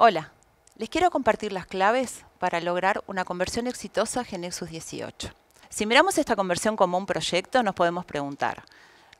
Hola, les quiero compartir las claves para lograr una conversión exitosa Genexus 18. Si miramos esta conversión como un proyecto, nos podemos preguntar,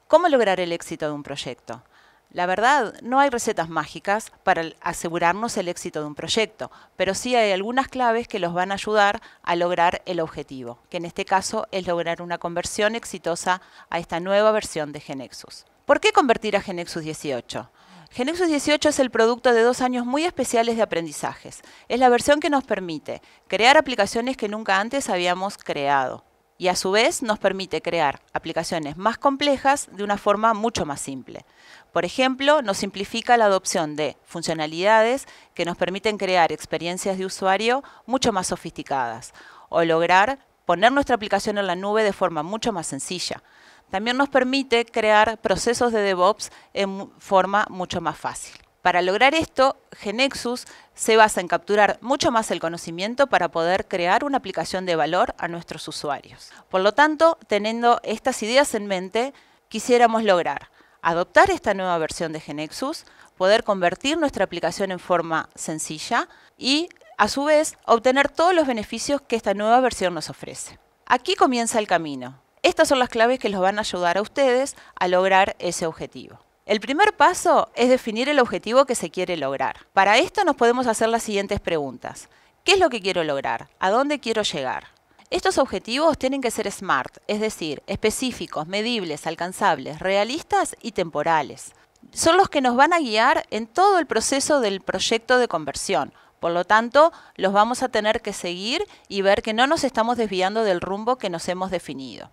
¿cómo lograr el éxito de un proyecto? La verdad, no hay recetas mágicas para asegurarnos el éxito de un proyecto, pero sí hay algunas claves que los van a ayudar a lograr el objetivo, que en este caso es lograr una conversión exitosa a esta nueva versión de Genexus. ¿Por qué convertir a Genexus 18? Genexus 18 es el producto de dos años muy especiales de aprendizajes. Es la versión que nos permite crear aplicaciones que nunca antes habíamos creado y a su vez nos permite crear aplicaciones más complejas de una forma mucho más simple. Por ejemplo, nos simplifica la adopción de funcionalidades que nos permiten crear experiencias de usuario mucho más sofisticadas o lograr poner nuestra aplicación en la nube de forma mucho más sencilla. También nos permite crear procesos de DevOps en forma mucho más fácil. Para lograr esto, Genexus se basa en capturar mucho más el conocimiento para poder crear una aplicación de valor a nuestros usuarios. Por lo tanto, teniendo estas ideas en mente, quisiéramos lograr adoptar esta nueva versión de Genexus, poder convertir nuestra aplicación en forma sencilla y, a su vez, obtener todos los beneficios que esta nueva versión nos ofrece. Aquí comienza el camino. Estas son las claves que los van a ayudar a ustedes a lograr ese objetivo. El primer paso es definir el objetivo que se quiere lograr. Para esto nos podemos hacer las siguientes preguntas. ¿Qué es lo que quiero lograr? ¿A dónde quiero llegar? Estos objetivos tienen que ser SMART, es decir, específicos, medibles, alcanzables, realistas y temporales. Son los que nos van a guiar en todo el proceso del proyecto de conversión. Por lo tanto, los vamos a tener que seguir y ver que no nos estamos desviando del rumbo que nos hemos definido.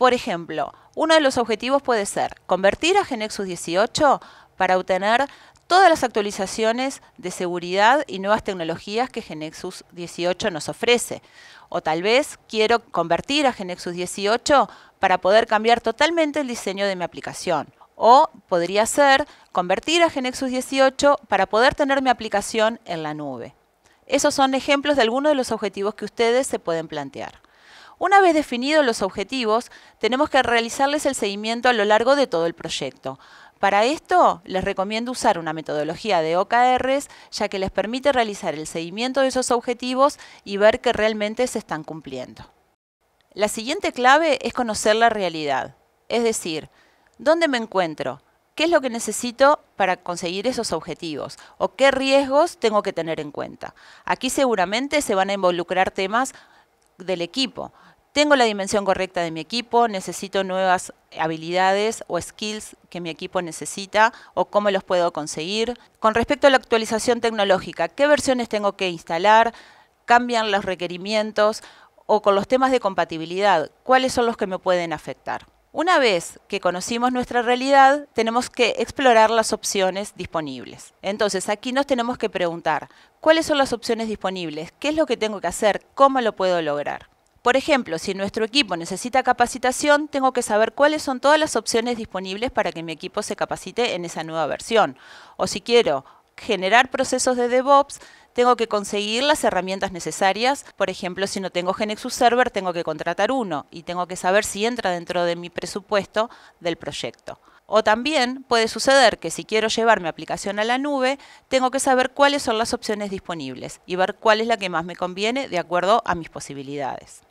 Por ejemplo, uno de los objetivos puede ser convertir a Genexus 18 para obtener todas las actualizaciones de seguridad y nuevas tecnologías que Genexus 18 nos ofrece. O tal vez quiero convertir a Genexus 18 para poder cambiar totalmente el diseño de mi aplicación. O podría ser convertir a Genexus 18 para poder tener mi aplicación en la nube. Esos son ejemplos de algunos de los objetivos que ustedes se pueden plantear. Una vez definidos los objetivos, tenemos que realizarles el seguimiento a lo largo de todo el proyecto. Para esto, les recomiendo usar una metodología de OKRs, ya que les permite realizar el seguimiento de esos objetivos y ver que realmente se están cumpliendo. La siguiente clave es conocer la realidad, es decir, dónde me encuentro, qué es lo que necesito para conseguir esos objetivos o qué riesgos tengo que tener en cuenta. Aquí seguramente se van a involucrar temas del equipo, tengo la dimensión correcta de mi equipo, necesito nuevas habilidades o skills que mi equipo necesita o cómo los puedo conseguir. Con respecto a la actualización tecnológica, ¿qué versiones tengo que instalar? ¿Cambian los requerimientos? O con los temas de compatibilidad, ¿cuáles son los que me pueden afectar? Una vez que conocimos nuestra realidad, tenemos que explorar las opciones disponibles. Entonces, aquí nos tenemos que preguntar, ¿cuáles son las opciones disponibles? ¿Qué es lo que tengo que hacer? ¿Cómo lo puedo lograr? Por ejemplo, si nuestro equipo necesita capacitación, tengo que saber cuáles son todas las opciones disponibles para que mi equipo se capacite en esa nueva versión. O si quiero generar procesos de DevOps, tengo que conseguir las herramientas necesarias. Por ejemplo, si no tengo Genexus Server, tengo que contratar uno y tengo que saber si entra dentro de mi presupuesto del proyecto. O también puede suceder que si quiero llevar mi aplicación a la nube, tengo que saber cuáles son las opciones disponibles y ver cuál es la que más me conviene de acuerdo a mis posibilidades.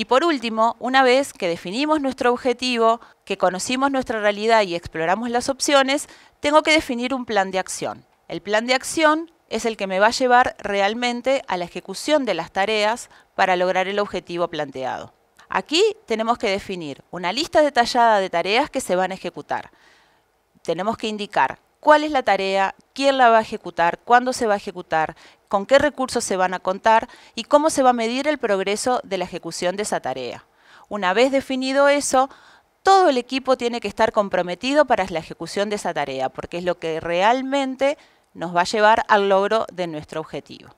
Y por último, una vez que definimos nuestro objetivo, que conocimos nuestra realidad y exploramos las opciones, tengo que definir un plan de acción. El plan de acción es el que me va a llevar realmente a la ejecución de las tareas para lograr el objetivo planteado. Aquí tenemos que definir una lista detallada de tareas que se van a ejecutar. Tenemos que indicar cuál es la tarea, quién la va a ejecutar, cuándo se va a ejecutar, con qué recursos se van a contar y cómo se va a medir el progreso de la ejecución de esa tarea. Una vez definido eso, todo el equipo tiene que estar comprometido para la ejecución de esa tarea, porque es lo que realmente nos va a llevar al logro de nuestro objetivo.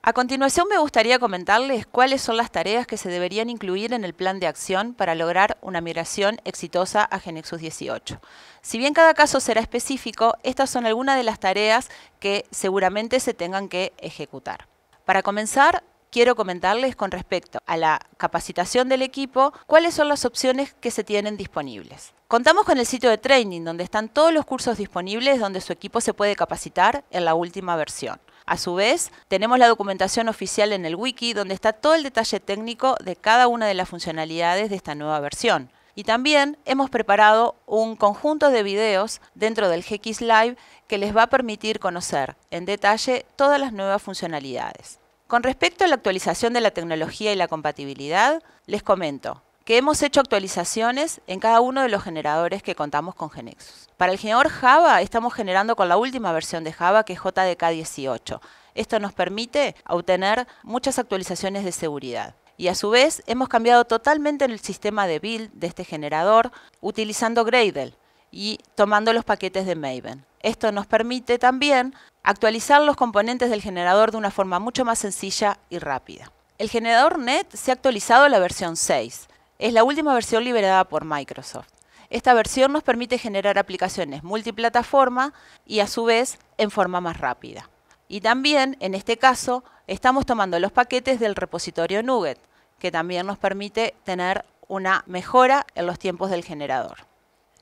A continuación me gustaría comentarles cuáles son las tareas que se deberían incluir en el plan de acción para lograr una migración exitosa a Genexus 18. Si bien cada caso será específico, estas son algunas de las tareas que seguramente se tengan que ejecutar. Para comenzar, quiero comentarles con respecto a la capacitación del equipo, cuáles son las opciones que se tienen disponibles. Contamos con el sitio de training, donde están todos los cursos disponibles donde su equipo se puede capacitar en la última versión. A su vez, tenemos la documentación oficial en el wiki donde está todo el detalle técnico de cada una de las funcionalidades de esta nueva versión. Y también hemos preparado un conjunto de videos dentro del GX Live que les va a permitir conocer en detalle todas las nuevas funcionalidades. Con respecto a la actualización de la tecnología y la compatibilidad, les comento que hemos hecho actualizaciones en cada uno de los generadores que contamos con Genexus. Para el generador Java estamos generando con la última versión de Java, que es JDK 18. Esto nos permite obtener muchas actualizaciones de seguridad. Y a su vez hemos cambiado totalmente el sistema de build de este generador utilizando Gradle y tomando los paquetes de Maven. Esto nos permite también actualizar los componentes del generador de una forma mucho más sencilla y rápida. El generador NET se ha actualizado a la versión 6 es la última versión liberada por Microsoft. Esta versión nos permite generar aplicaciones multiplataforma y a su vez en forma más rápida. Y también, en este caso, estamos tomando los paquetes del repositorio Nuget, que también nos permite tener una mejora en los tiempos del generador.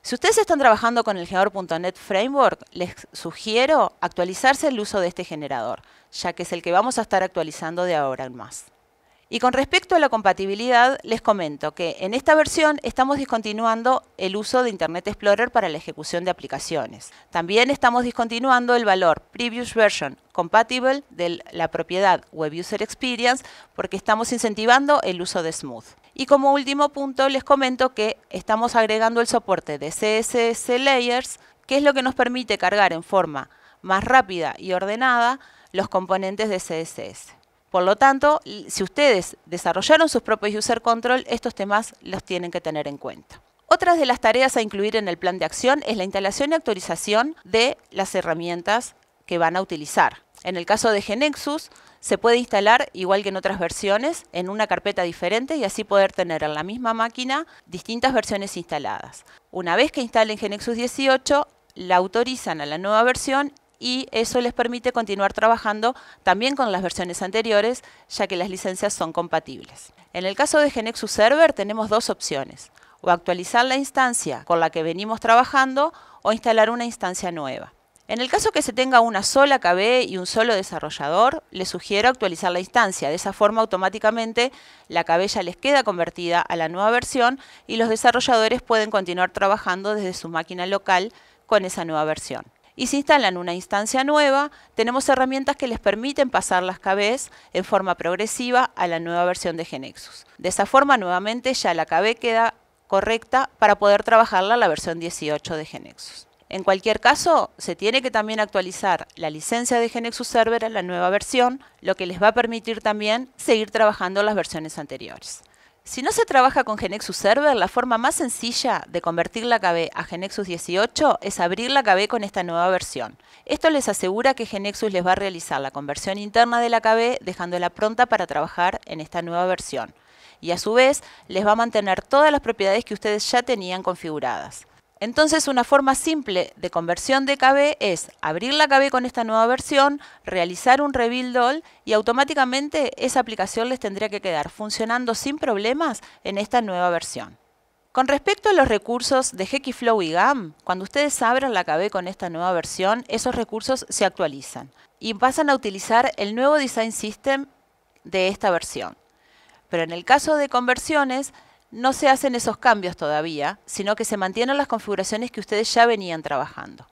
Si ustedes están trabajando con el generador.NET Framework, les sugiero actualizarse el uso de este generador, ya que es el que vamos a estar actualizando de ahora en más. Y con respecto a la compatibilidad, les comento que en esta versión estamos discontinuando el uso de Internet Explorer para la ejecución de aplicaciones. También estamos discontinuando el valor Previous Version Compatible de la propiedad Web User Experience porque estamos incentivando el uso de Smooth. Y como último punto, les comento que estamos agregando el soporte de CSS Layers, que es lo que nos permite cargar en forma más rápida y ordenada los componentes de CSS. Por lo tanto, si ustedes desarrollaron sus propios user control, estos temas los tienen que tener en cuenta. Otras de las tareas a incluir en el plan de acción es la instalación y actualización de las herramientas que van a utilizar. En el caso de Genexus, se puede instalar, igual que en otras versiones, en una carpeta diferente y así poder tener en la misma máquina distintas versiones instaladas. Una vez que instalen Genexus 18, la autorizan a la nueva versión y eso les permite continuar trabajando también con las versiones anteriores, ya que las licencias son compatibles. En el caso de Genexus Server tenemos dos opciones, o actualizar la instancia con la que venimos trabajando o instalar una instancia nueva. En el caso que se tenga una sola KB y un solo desarrollador, les sugiero actualizar la instancia. De esa forma, automáticamente, la KB ya les queda convertida a la nueva versión y los desarrolladores pueden continuar trabajando desde su máquina local con esa nueva versión y si instalan una instancia nueva, tenemos herramientas que les permiten pasar las KB en forma progresiva a la nueva versión de Genexus. De esa forma, nuevamente, ya la KB queda correcta para poder trabajarla la versión 18 de Genexus. En cualquier caso, se tiene que también actualizar la licencia de Genexus Server a la nueva versión, lo que les va a permitir también seguir trabajando las versiones anteriores. Si no se trabaja con Genexus Server, la forma más sencilla de convertir la KB a Genexus 18 es abrir la KB con esta nueva versión. Esto les asegura que Genexus les va a realizar la conversión interna de la KB dejándola pronta para trabajar en esta nueva versión. Y a su vez, les va a mantener todas las propiedades que ustedes ya tenían configuradas. Entonces una forma simple de conversión de KB es abrir la KB con esta nueva versión, realizar un rebuild all y automáticamente esa aplicación les tendría que quedar funcionando sin problemas en esta nueva versión. Con respecto a los recursos de Flow y GAM, cuando ustedes abran la KB con esta nueva versión, esos recursos se actualizan y pasan a utilizar el nuevo Design System de esta versión. Pero en el caso de conversiones, no se hacen esos cambios todavía, sino que se mantienen las configuraciones que ustedes ya venían trabajando.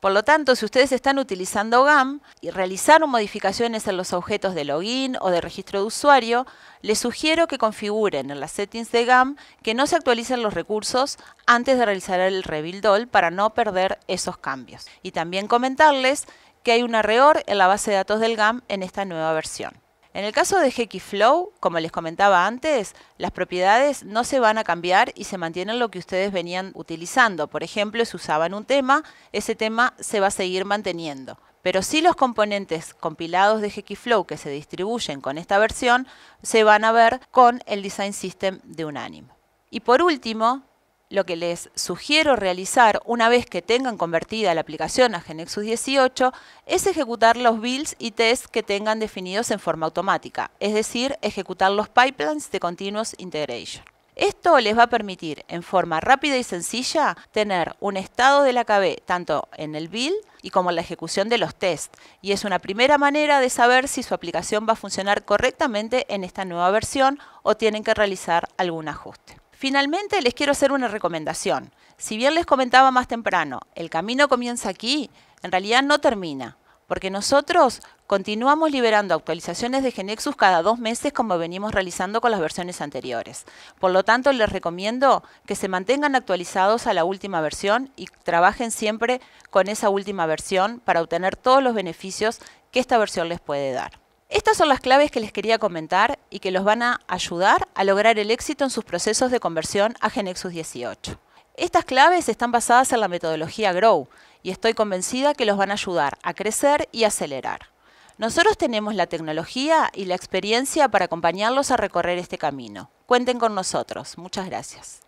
Por lo tanto, si ustedes están utilizando GAM y realizaron modificaciones en los objetos de login o de registro de usuario, les sugiero que configuren en las settings de GAM que no se actualicen los recursos antes de realizar el rebuild all para no perder esos cambios. Y también comentarles que hay un error en la base de datos del GAM en esta nueva versión. En el caso de Heki Flow, como les comentaba antes, las propiedades no se van a cambiar y se mantienen lo que ustedes venían utilizando. Por ejemplo, si usaban un tema, ese tema se va a seguir manteniendo. Pero sí los componentes compilados de Heki Flow que se distribuyen con esta versión se van a ver con el Design System de Unanim. Y por último, lo que les sugiero realizar una vez que tengan convertida la aplicación a Genexus 18 es ejecutar los builds y tests que tengan definidos en forma automática, es decir, ejecutar los pipelines de Continuous Integration. Esto les va a permitir en forma rápida y sencilla tener un estado de la KB tanto en el build y como en la ejecución de los tests y es una primera manera de saber si su aplicación va a funcionar correctamente en esta nueva versión o tienen que realizar algún ajuste. Finalmente, les quiero hacer una recomendación. Si bien les comentaba más temprano, el camino comienza aquí, en realidad no termina, porque nosotros continuamos liberando actualizaciones de Genexus cada dos meses como venimos realizando con las versiones anteriores. Por lo tanto, les recomiendo que se mantengan actualizados a la última versión y trabajen siempre con esa última versión para obtener todos los beneficios que esta versión les puede dar. Estas son las claves que les quería comentar y que los van a ayudar a lograr el éxito en sus procesos de conversión a Genexus 18. Estas claves están basadas en la metodología GROW y estoy convencida que los van a ayudar a crecer y acelerar. Nosotros tenemos la tecnología y la experiencia para acompañarlos a recorrer este camino. Cuenten con nosotros. Muchas gracias.